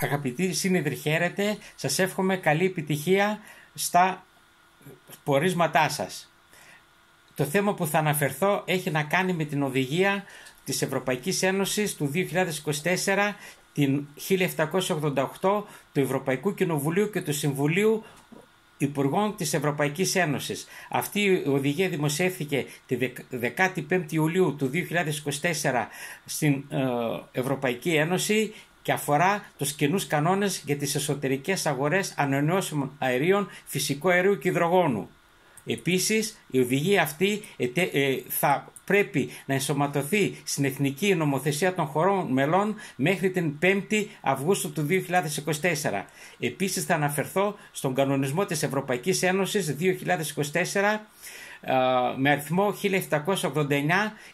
Αγαπητοί σύνεδροι χαίρετε, σας εύχομαι καλή επιτυχία στα πορίσματά σας. Το θέμα που θα αναφερθώ έχει να κάνει με την οδηγία της Ευρωπαϊκής Ένωσης του 2024 την 1788 του Ευρωπαϊκού Κοινοβουλίου και του Συμβουλίου Υπουργών της Ευρωπαϊκής Ένωσης. Αυτή η οδηγία δημοσιεύθηκε τη 15η Ιουλίου του 2024 στην ε, Ευρωπαϊκή Ένωση και αφορά τους κοινούς κανόνες για τις εσωτερικές αγορές ανανεώσιμων αερίων, φυσικού αερίου και υδρογόνου. Επίσης, η οδηγία αυτή ε, ε, θα πρέπει να ενσωματωθεί στην Εθνική Νομοθεσία των Χωρών Μελών μέχρι την 5η Αυγούστου του 2024. Επίσης, θα αναφερθώ στον κανονισμό της Ευρωπαϊκής Ένωσης 2024 με αριθμό 1789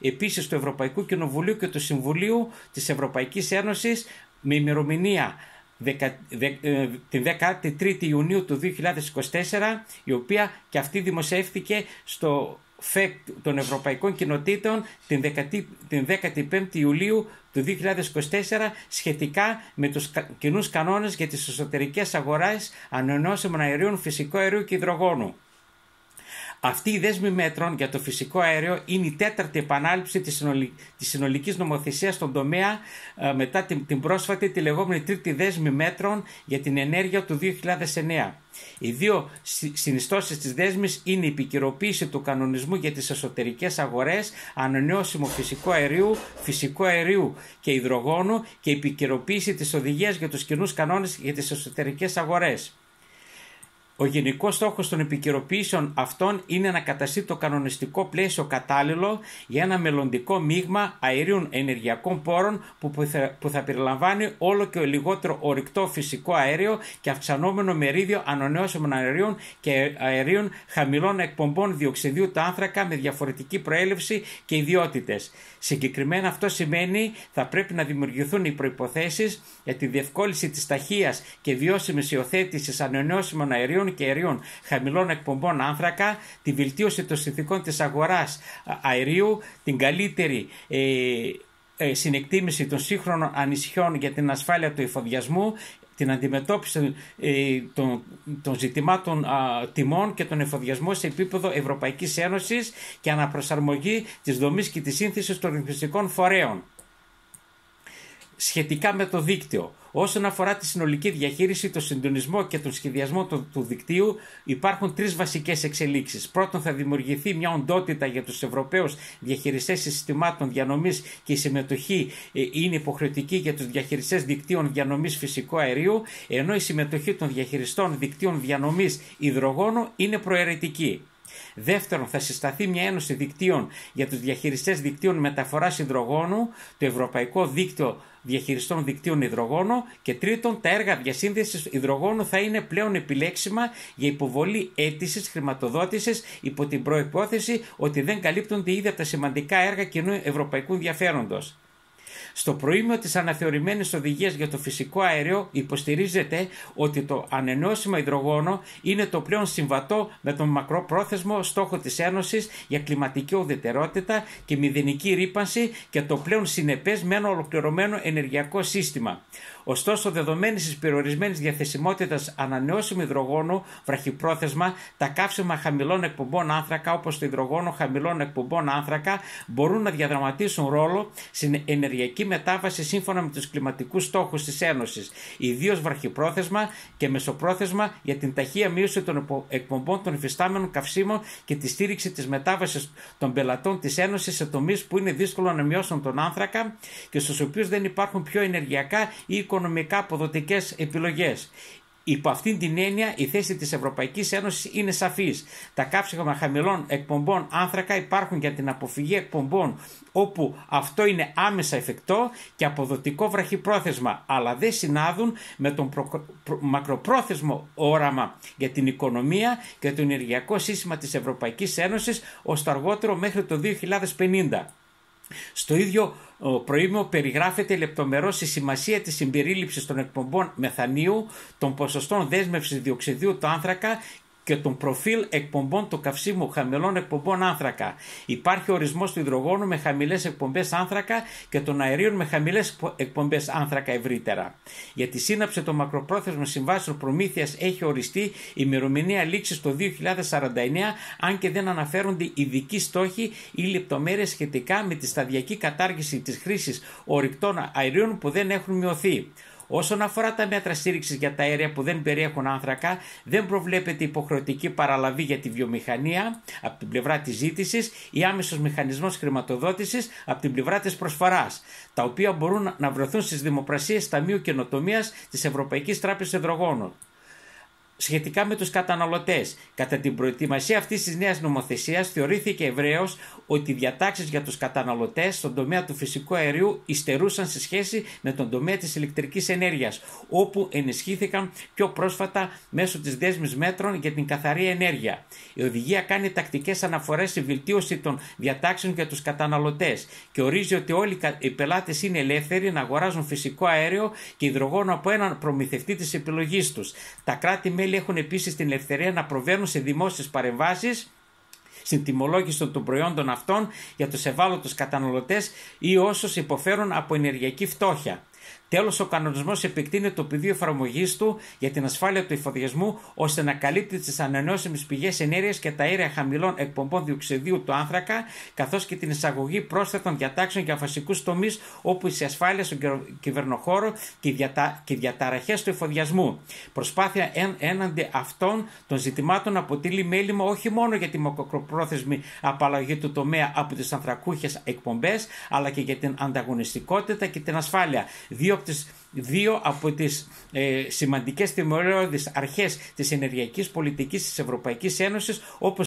επίσης του Ευρωπαϊκού Κοινοβουλίου και του Συμβουλίου της Ευρωπαϊκής Ένωσης με ημερομηνία ε, την 13η Ιουνίου του 2024 η οποία και αυτή δημοσιεύτηκε στο ΦΕΚ των Ευρωπαϊκών Κοινοτήτων την 15η Ιουλίου του 2024 σχετικά με τους κοινούς κανόνες για τις εσωτερικές αγοράς ανανεώσιμων αερίων, φυσικού αερίου και υδρογόνου. Αυτή η δέσμη μέτρων για το φυσικό αέριο είναι η τέταρτη επανάληψη της συνολικής νομοθεσίας στον τομέα ε, μετά την πρόσφατη τη λεγόμενη τρίτη δέσμη μέτρων για την ενέργεια του 2009. Οι δύο συνιστώσεις της δέσμης είναι η επικυροποίηση του κανονισμού για τις εσωτερικές αγορές ανανεώσιμο φυσικό αερίου, φυσικό αερίου και υδρογόνου και η επικυροποίηση της οδηγίας για τους κοινούς κανόνες για τις εσωτερικές αγορές. Ο γενικός στόχος των επικαιροποιήσεων αυτών είναι να καταστεί το κανονιστικό πλαίσιο κατάλληλο για ένα μελλοντικό μείγμα αερίων ενεργειακών πόρων που θα περιλαμβάνει όλο και ο λιγότερο ορυκτό φυσικό αέριο και αυξανόμενο μερίδιο ανανεώσιμων αερίων και αερίων χαμηλών εκπομπών διοξιδίου του άνθρακα με διαφορετική προέλευση και ιδιότητες. Συγκεκριμένα αυτό σημαίνει θα πρέπει να δημιουργηθούν οι προποθέσει για τη διευκόλυνση της ταχείας και βιώσιμης υιοθέτησης ανανεώσιμων αερίων και αεριών, χαμηλών εκπομπών άνθρακα, τη βελτίωση των συνθήκων της αγοράς αερίου, την καλύτερη ε, ε, συνεκτίμηση των σύγχρονων ανησυχιών για την ασφάλεια του εφοδιασμού, την αντιμετώπιση ε, των, των ζητημάτων τιμών και τον εφοδιασμό σε επίπεδο Ευρωπαϊκής Ένωσης και αναπροσαρμογή της δομής και της σύνθεσης των ρυθμιστικών φορέων σχετικά με το δίκτυο. Όσον αφορά τη συνολική διαχείριση, το συντονισμό και τον σχεδιασμό του, του δικτύου, υπάρχουν τρεις βασικές εξελίξεις. Πρώτον, θα δημιουργηθεί μια οντότητα για τους Ευρωπαίους διαχειριστές συστημάτων διανομής και η συμμετοχή ε, είναι υποχρεωτική για τους διαχειριστές δικτύων διανομής φυσικού αερίου, ενώ η συμμετοχή των διαχειριστών δικτύων διανομής υδρογόνου είναι προαιρετική. Δεύτερον, θα συσταθεί μια ένωση δικτύων για τους διαχειριστές δικτύων μεταφοράς υδρογόνου, το Ευρωπαϊκό Δίκτυο διαχειριστών δικτύων υδρογόνου και τρίτον, τα έργα διασύνδεσης υδρογόνου θα είναι πλέον επιλέξιμα για υποβολή αίτησης χρηματοδότησης υπό την προπόθεση ότι δεν καλύπτονται ήδη από τα σημαντικά έργα κοινού ευρωπαϊκού ενδιαφέροντος. Στο προήμιο της αναθεωρημένης οδηγίας για το φυσικό αέριο υποστηρίζεται ότι το ανενώσιμο υδρογόνο είναι το πλέον συμβατό με τον μακροπρόθεσμο στόχο της Ένωσης για κλιματική ουδετερότητα και μηδενική ρήπανση και το πλέον συνεπές με ένα ολοκληρωμένο ενεργειακό σύστημα. Ωστόσο, δεδομένη της περιορισμένης διαθεσιμότητας ανανεώσιμου υδρογόνου βραχυπρόθεσμα, τα καύσιμα χαμηλών εκπομπών άνθρακα, όπως το υδρογόνο χαμηλών εκπομπών άνθρακα, μπορούν να διαδραματίσουν ρόλο στην ενεργειακή ενεργειακή μετάβαση σύμφωνα με τους κλιματικούς στόχους της Ένωσης, ιδίως βραχυπρόθεσμα και μεσοπρόθεσμα για την ταχεία μείωση των εκπομπών των υφιστάμενων καυσίμων και τη στήριξη της μετάβασης των πελατών της Ένωσης σε τομείς που είναι δύσκολο να μειώσουν τον άνθρακα και στους οποίους δεν υπάρχουν πιο ενεργειακά ή οικονομικά αποδοτικές επιλογές. Υπό αυτήν την έννοια, η θέση της Ευρωπαϊκής Ένωσης είναι σαφής. Τα κάψιμα χαμηλών εκπομπών άνθρακα υπάρχουν για την αποφυγή εκπομπών όπου αυτό είναι άμεσα εφικτό και αποδοτικό βραχυπρόθεσμα, αλλά δεν συνάδουν με τον μακροπρόθεσμο όραμα για την οικονομία και το ενεργειακό σύστημα της Ευρωπαϊκής Ένωσης ως το αργότερο μέχρι το 2050. Στο ίδιο προήμιο περιγράφεται λεπτομερό η σημασία της συμπερίληψης των εκπομπών μεθανίου, των ποσοστών δέσμευσης διοξιδίου του άνθρακα και τον προφίλ εκπομπών του καυσίμου χαμηλών εκπομπών άνθρακα. Υπάρχει ορισμός του υδρογόνου με χαμηλές εκπομπές άνθρακα και των αερίων με χαμηλές εκπομπές άνθρακα ευρύτερα. Για τη σύναψη των μακροπρόθεσμων συμβάσεων προμήθειας έχει οριστεί η ημερομηνία λήξης το 2049, αν και δεν αναφέρονται ειδικοί στόχοι ή λεπτομέρειες σχετικά με τη σταδιακή κατάργηση της χρήσης ορυκτών αερίων που δεν έχουν μειωθεί. Όσον αφορά τα μέτρα στήριξης για τα αέρια που δεν περιέχουν άνθρακα, δεν προβλέπεται υποχρεωτική παραλαβή για τη βιομηχανία από την πλευρά της ζήτησης ή άμεσος μηχανισμός χρηματοδότησης από την πλευρά της προσφοράς, τα οποία μπορούν να βρεθούν στις δημοπρασίες Ταμείου Καινοτομίας της Ευρωπαϊκής Τράπεζας Εδρογόνων σχετικά με τους καταναλωτές. Κατά την προετοιμασία αυτής της νέας νομοθεσίας θεωρήθηκε ευρέως ότι οι διατάξεις για τους καταναλωτές στον τομέα του φυσικού αερίου υστερούσαν σε σχέση με τον τομέα της ηλεκτρικής ενέργειας, όπου ενισχύθηκαν πιο πρόσφατα μέσω της δέσμης μέτρων για την καθαρή ενέργεια. Η οδηγία κάνει τακτικές αναφορές στη βελτίωση των διατάξεων για τους καταναλωτές και ορίζει ότι όλοι οι πελάτες είναι ελεύθεροι να αγοράζουν φυσικό αέριο και υδρογόνο από έναν προμηθευτή της επιλογής τους. Τα κράτη-μέλη έχουν επίσης την ελευθερία να προβαίνουν σε δημόσιες παρεμβάσεις στην τιμολόγηση των προϊόντων αυτών για τους ευάλωτους καταναλωτές ή όσους υποφέρουν από ενεργειακή φτώχεια. Τέλος, ο κανονισμός επεκτείνει το πεδίο εφαρμογής του για την ασφάλεια του εφοδιασμού ώστε να καλύπτει τις ανανεώσιμες πηγές ενέργειας και τα αέρια χαμηλών εκπομπών διοξιδίου του άνθρακα, καθώς και την εισαγωγή πρόσθετων διατάξεων για βασικούς τομείς όπω η ασφάλεια στον κυβερνοχώρο και οι, διατα... διαταραχές του εφοδιασμού. Προσπάθεια εν... έναντι αυτών των ζητημάτων αποτελεί μέλημα όχι μόνο για τη μακροπρόθεσμη απαλλαγή του τομέα από τις ανθρακούχες εκπομπές, αλλά και για την ανταγωνιστικότητα και την ασφάλεια δύο από τις δύο από τις ε, σημαντικές θεμελιώδεις αρχές της ενεργειακής πολιτικής της Ευρωπαϊκής Ένωσης όπως